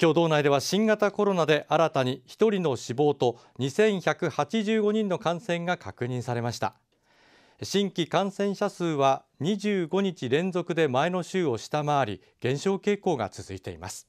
今日道内では新型コロナで新たに1人の死亡と2185人の感染が確認されました新規感染者数は25日連続で前の週を下回り減少傾向が続いています